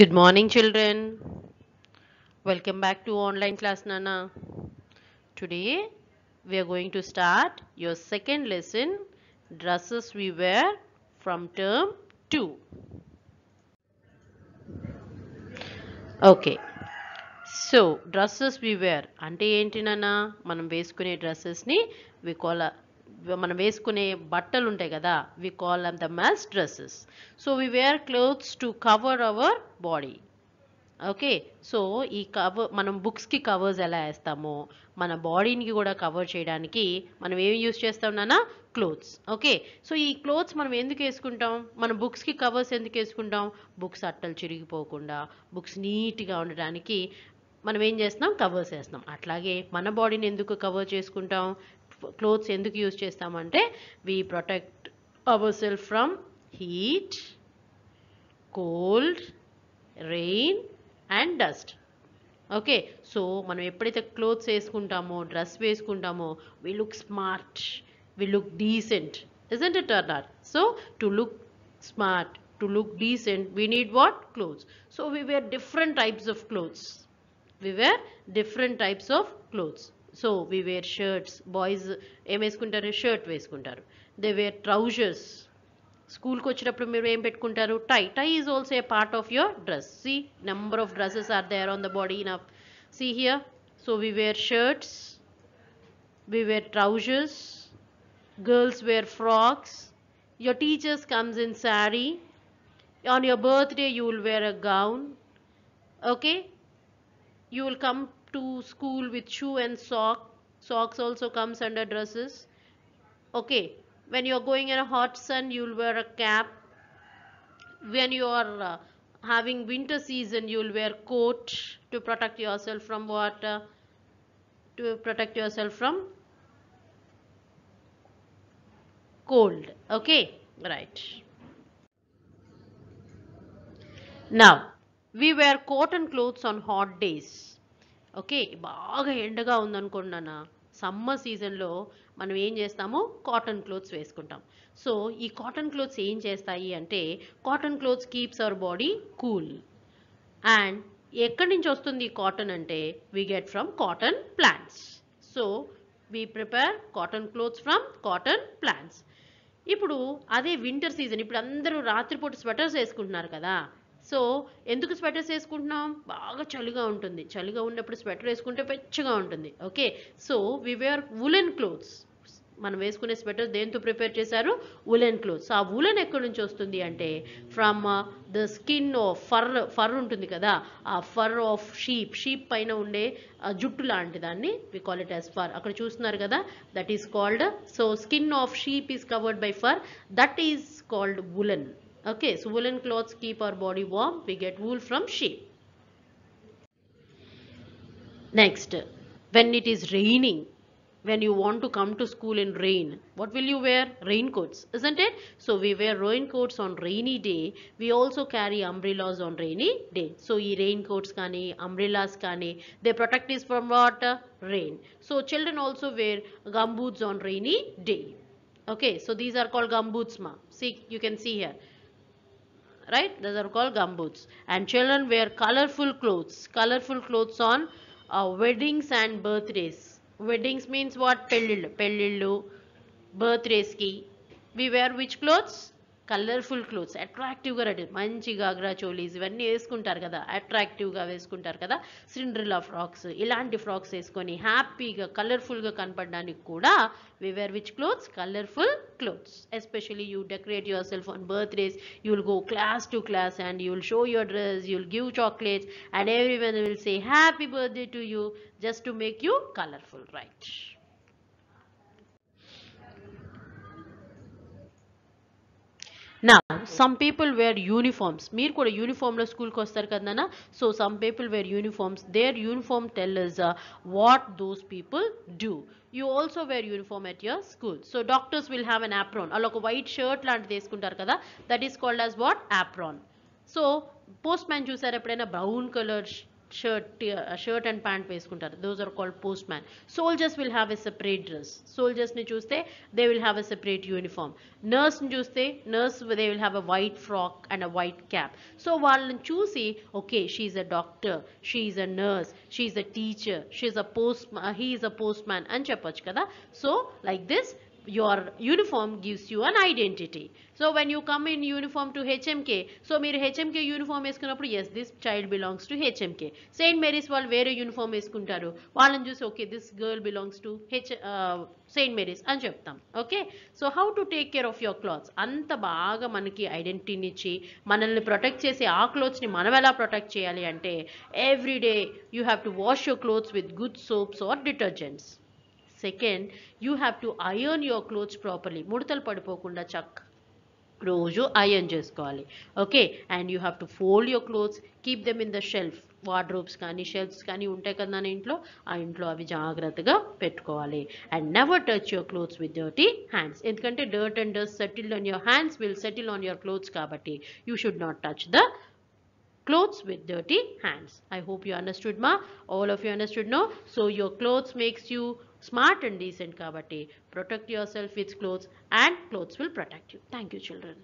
Good morning children. Welcome back to online class Nana. Today we are going to start your second lesson dresses we wear from term 2. Okay. So dresses we wear అంటే ఏంటి నాన్న dresses ni, we call a మనం వేసుకునే బట్టలు ఉంటాయి కదా we call um the as dresses so we wear clothes to cover our body okay so ఈ cover మనం బుక్స్కి కవర్స్ ఎలా వేస్తామో మన బాడీని కూడా కవర్ చేయడానికి మనం ఏం యూస్ చేస్తాం నాన్న క్లోత్స్ ఓకే సో ఈ క్లోత్స్ మనం ఎందుకు వేసుకుంటాం మన బుక్స్కి కవర్స్ ఎందుకు వేసుకుంటాం బుక్స్ అట్టలు చిరిగిపోకుండా బుక్స్ నీట్గా ఉండడానికి మనం ఏం చేస్తున్నాం కవర్స్ వేస్తాం అట్లాగే మన బాడీని ఎందుకు కవర్ చేసుకుంటాం క్లోత్స్ ఎందుకు యూజ్ చేస్తామంటే we protect our self from heat cold rain and dust okay so మనం ఎప్పుడైతే క్లోత్స్ వేసుకుంటామో డ్రెస్ వేసుకుంటామో we look smart we look decent isn't it or not so to look smart to look decent we need what clothes so we wear different types of clothes we wear different types of clothes So we wear shirts. Boys, MS kuntaru shirt waist kuntaru. They wear trousers. School kochirappudu meeru em pettukuntaru tie. Tie is also a part of your dress. See number of dresses are there on the body enough. See here. So we wear shirts. We wear trousers. Girls wear frocks. Your teachers comes in sari. On your birthday you will wear a gown. Okay? You will come to school with shoe and sock. Socks also comes under dresses. Okay. When you are going in a hot sun, you will wear a cap. When you are uh, having winter season, you will wear coat to protect yourself from water, to protect yourself from cold. Okay. Right. Now, we wear cotton clothes on hot days. Okay బాగా ఎండగా ఉందనుకోండి నాన్న summer సీజన్లో మనం ఏం చేస్తాము cotton clothes వేసుకుంటాం so ఈ కాటన్ క్లోత్స్ ఏం చేస్తాయి అంటే cotton clothes keeps our body cool and ఎక్కడి నుంచి వస్తుంది కాటన్ అంటే we get from cotton plants so we prepare cotton clothes from cotton plants ఇప్పుడు అదే వింటర్ సీజన్ ఇప్పుడు అందరూ రాత్రిపూట స్వెటర్స్ వేసుకుంటున్నారు కదా సో ఎందుకు స్వెటర్స్ వేసుకుంటున్నాం బాగా చలిగా ఉంటుంది చలిగా ఉన్నప్పుడు స్వెటర్ వేసుకుంటే పెచ్చగా ఉంటుంది okay so we wear woollen clothes మనం వేసుకునే స్వెటర్ దేంతో ప్రిపేర్ చేశారు ఉలెన్ క్లోత్స్ ఆ ఉలెన్ ఎక్కడి నుంచి వస్తుంది అంటే from uh, the skin of fur fur ఉంటుంది కదా ఆ ఫర్ ఆఫ్ షీప్ షీప్ పైన ఉండే జుట్టు లాంటి దాన్ని we call it as fur అక్కడ చూస్తున్నారు కదా that is called so skin of sheep is covered by fur that is called woollen Okay, so woolen clothes keep our body warm. We get wool from sheep. Next, when it is raining, when you want to come to school in rain, what will you wear? Raincoats, isn't it? So we wear raincoats on rainy day. We also carry umbrellas on rainy day. So ee raincoats kani, umbrellas kani, they protect us from what? Rain. So children also wear gumboots on rainy day. Okay, so these are called gumboots ma. See, you can see here right those are called gumboots and children wear colorful clothes colorful clothes on uh, weddings and birthdays weddings means what pellilu pellilu birthdays ki we wear which clothes colourful clothes అట్రాక్టివ్గా ready మంచి గాగ్రా చోలీస్ ఇవన్నీ వేసుకుంటారు కదా అట్రాక్టివ్గా వేసుకుంటారు కదా Cinderella frocks ఇలాంటి frocks వేసుకొని హ్యాపీగా కలర్ఫుల్గా కనపడడానికి కూడా we wear wear which clothes colourful clothes especially you decorate your self on birthdays you will go class to class and you will show your dress you will give chocolates and every will say happy birthday to you just to make you colourful right నా some people wear uniforms మీరు కూడా యూనిఫామ్లో స్కూల్కి వస్తారు కదనా so some people wear uniforms their uniform tellers what those people do you also wear uniform at your school so doctors will have an apron వాళ్ళు ఒక white shirt లాంటిది వేసుకుంటారు కదా that is called as what apron so postman చూసారు ఎప్పుడైనా brown colour shirt shirt and pant వేసుకుంటారు those are called postman soldiers will have a separate dress సోల్జర్స్ని చూస్తే they will have a separate uniform నర్స్ని చూస్తే nurse they will have a white frock and a white cap so వాళ్ళని చూసి okay she's a doctor she's a nurse she's a teacher she's a post he's a postman అని చెప్పొచ్చు కదా so like this your uniform gives you an identity. So when you come in uniform to HMK, so మీరు HMK uniform వేసుకున్నప్పుడు yes this child belongs to HMK Saint Mary's వాళ్ళు వేరే uniform వేసుకుంటారు వాళ్ళని చూసి okay this girl belongs to H Saint Mary's అని చెప్తాం okay so how to take care of your clothes అంత బాగా మనకి ఐడెంటిటీనిచ్చి మనల్ని ప్రొటెక్ట్ చేసే ఆ క్లోత్స్ని మనం ఎలా ప్రొటెక్ట్ చేయాలి అంటే every day you have to wash your clothes with good soaps or detergents second you have to iron your clothes properly ముడతలు పడిపోకుండా చక్క రోజు అయర్న్ చేసుకోవాలి okay and you have to fold your clothes keep them in the shelf wardrobes కానీ shelves కానీ ఉంటాయి కదా నా ఇంట్లో ఆ ఇంట్లో అవి జాగ్రత్తగా పెట్టుకోవాలి and never touch your clothes with dirty hands ఎందుకంటే dirt and dust settle on your hands will settle on your clothes కాబట్టి you should not touch the clothes with dirty hands. I hope you understood ma. All of you understood no? So your clothes makes you smart and decent kabate. Protect yourself with clothes and clothes will protect you. Thank you children.